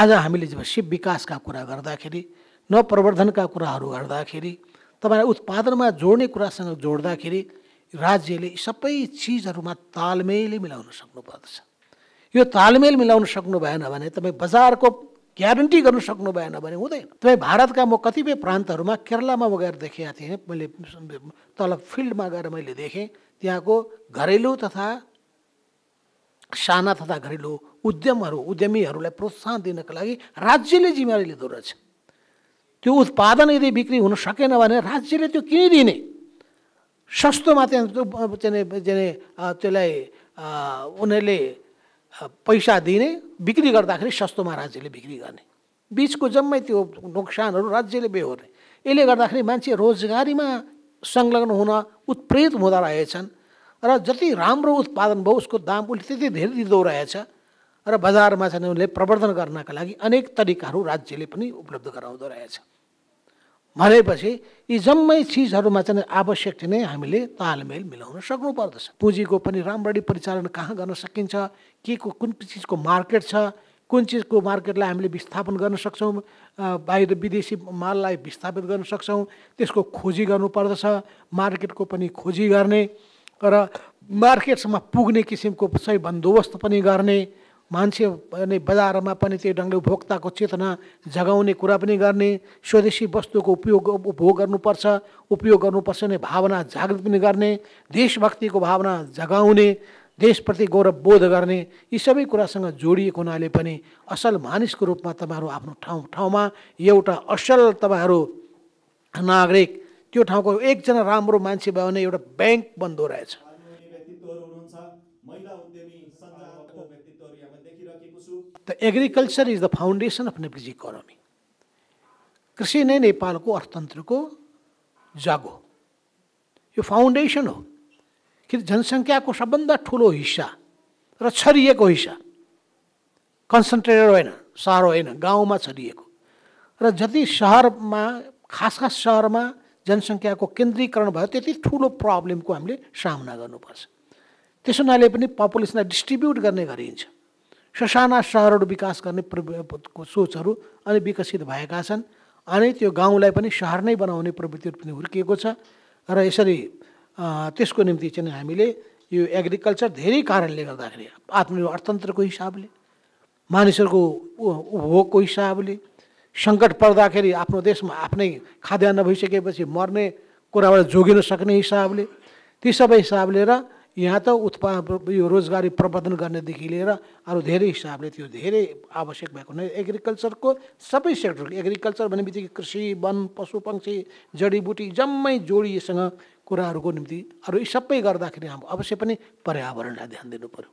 आज हमें जब शिव का कुरा गर्दाखेरि नप्रवर्धनका कुराहरू गर्दाखेरि तपाईँलाई उत्पादनमा जोड्ने कुरासँग जोड्दाखेरि राज्यले सबै चिजहरूमा तालमेलै मिलाउन सक्नुपर्दछ यो तालमेल मिलाउन सक्नु भएन भने तब बजार को गर्नु कर भएन भने हुँदैन भारत का म कतिपय में केरला में गए देखे थे मैं तल में गए मैं देखे तैंको घरेलू तथा साना तथा घरेलु उद्यमहरू उद्यमीहरूलाई प्रोत्साहन दिनका लागि राज्यले जिम्मेवारी लिँदो रहेछ त्यो उत्पादन यदि बिक्री हुन सकेन भने राज्यले त्यो किनिदिने सस्तोमा त्यहाँ त्यो त्यसलाई उनीहरूले पैसा दिने बिक्री गर्दाखेरि सस्तोमा राज्यले बिक्री गर्ने बिचको जम्मै त्यो नोक्सानहरू राज्यले बेहोर्ने यसले गर्दाखेरि मान्छे रोजगारीमा संलग्न हुन उत्प्रेरित हुँदो रहेछन् र जति राम्रो उत्पादन भयो उसको दाम उसले त्यति धेरै दिँदो रहेछ र बजारमा चाहिँ उसले प्रवर्धन गर्नका लागि अनेक तरिकाहरू राज्यले पनि उपलब्ध गराउँदो रहेछ भनेपछि यी जम्मै चिजहरूमा चाहिँ आवश्यक नै हामीले तालमेल मिलाउन सक्नुपर्दछ पुँजीको पनि राम्ररी परिचालन कहाँ गर्न सकिन्छ के को कुन चिजको मार्केट छ कुन चिजको मार्केटलाई हामीले विस्थापन गर्न सक्छौँ बाहिर विदेशी माललाई विस्थापित गर्न सक्छौँ त्यसको खोजी गर्नुपर्दछ मार्केटको पनि खोजी गर्ने र मार्केटसम्म पुग्ने किसिमको सही बन्दोबस्त पनि गर्ने मान्छे अनि बजारमा पनि त्यो ढङ्गले उपभोक्ताको चेतना जगाउने कुरा पनि गर्ने स्वदेशी वस्तुको उपयोग उपभोग गर्नुपर्छ उपयोग गर्नुपर्छ भने भावना जागृत पनि गर्ने देशभक्तिको भावना जगाउने देशप्रति गौरव बोध गर्ने यी सबै कुरासँग जोडिएको हुनाले पनि असल मानिसको रूपमा तपाईँहरू आफ्नो ठाउँ ठाउँमा एउटा असल तपाईँहरू नागरिक त्यो ठाउँको एकजना राम्रो मान्छे भयो भने एउटा ब्याङ्क बन्दो रहेछ the agriculture is the foundation of Nepali economy कृषि नै नेपालको अर्थतन्त्रको जागो यो फाउन्डेसन हो कि जनसङ्ख्याको सबभन्दा ठुलो हिस्सा र छरिएको हिस्सा कन्सन्ट्रेटेड होइन सहर होइन गाउँमा छरिएको र जति सहरमा खास खास सहरमा जनसङ्ख्याको केन्द्रीकरण भयो त्यति ठुलो प्रब्लमको हामीले सामना गर्नुपर्छ त्यसो हुनाले पनि पपुलेसनलाई डिस्ट्रिब्युट गर्ने गरिन्छ ससाना सहरहरू विकास गर्ने सोचहरू अनि विकसित भएका छन् अनि त्यो गाउँलाई पनि सहर नै बनाउने प्रवृत्तिहरू पनि हुर्किएको छ र यसरी त्यसको निम्ति चाहिँ हामीले यो एग्रिकल्चर धेरै कारणले गर्दाखेरि आत्मनिर्भर अर्थतन्त्रको हिसाबले मानिसहरूको उपभोगको हिसाबले सङ्कट पर्दाखेरि आफ्नो देशमा आफ्नै खाद्यान्न भइसकेपछि मर्ने कुराबाट जोगिन सक्ने हिसाबले ती सबै हिसाबले र यहाँ त उत्पा यो रोजगारी प्रबन्धन गर्नेदेखि लिएर अरू धेरै हिसाबले त्यो धेरै आवश्यक भएको हुनाले एग्रिकल्चरको सबै सेक्टर एग्रिकल्चर भन्ने बित्तिकै कृषि वन पशु पक्षी जडीबुटी जम्मै जोडिएसँग कुराहरूको निम्ति अरू यी सबै गर्दाखेरि हाम्रो अवश्य पनि पर्यावरणलाई ध्यान दिनु पऱ्यो